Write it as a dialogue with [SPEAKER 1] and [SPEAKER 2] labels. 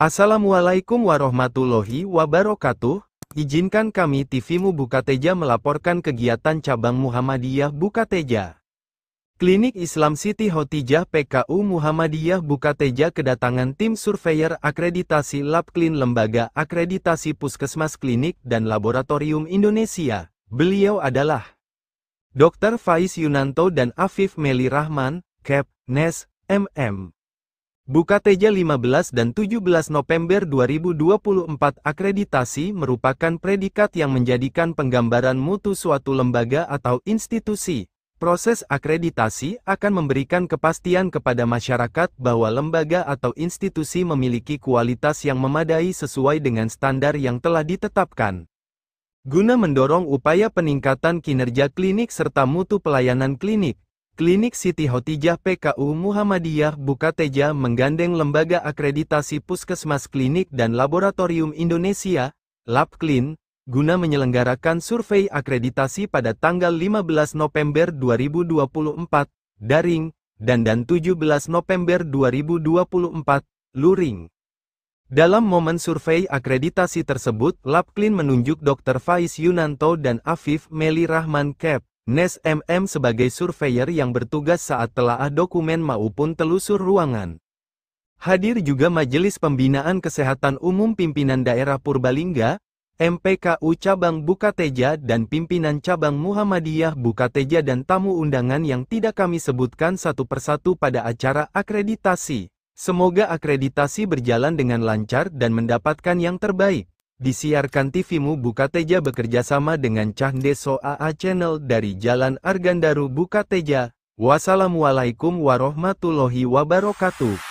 [SPEAKER 1] Assalamualaikum warahmatullahi wabarakatuh, izinkan kami TVMU Bukateja melaporkan kegiatan cabang Muhammadiyah Bukateja. Klinik Islam Siti Hotijah PKU Muhammadiyah Bukateja kedatangan tim surveyor akreditasi Labklin Lembaga Akreditasi Puskesmas Klinik dan Laboratorium Indonesia. Beliau adalah Dr. Faiz Yunanto dan Afif Meli Rahman, Kep, Nes, MM. Buka Teja 15 dan 17 November 2024 akreditasi merupakan predikat yang menjadikan penggambaran mutu suatu lembaga atau institusi. Proses akreditasi akan memberikan kepastian kepada masyarakat bahwa lembaga atau institusi memiliki kualitas yang memadai sesuai dengan standar yang telah ditetapkan. Guna mendorong upaya peningkatan kinerja klinik serta mutu pelayanan klinik, Klinik Siti Hotijah PKU Muhammadiyah Bukateja menggandeng Lembaga Akreditasi Puskesmas Klinik dan Laboratorium Indonesia, LabClin, guna menyelenggarakan survei akreditasi pada tanggal 15 November 2024, daring, dan dan 17 November 2024, luring. Dalam momen survei akreditasi tersebut, LabClin menunjuk Dr. Faiz Yunanto dan Afif Meli Rahman Kep. Nes MM sebagai surveyor yang bertugas saat telaah dokumen maupun telusur ruangan. Hadir juga Majelis Pembinaan Kesehatan Umum Pimpinan Daerah Purbalingga, MPKU Cabang Bukateja dan Pimpinan Cabang Muhammadiyah Bukateja dan tamu undangan yang tidak kami sebutkan satu persatu pada acara akreditasi. Semoga akreditasi berjalan dengan lancar dan mendapatkan yang terbaik. Disiarkan TVmu Bukateja bekerja sama dengan Cahdeso AA Channel dari Jalan Argandaru Bukateja. Wassalamualaikum warahmatullahi wabarakatuh.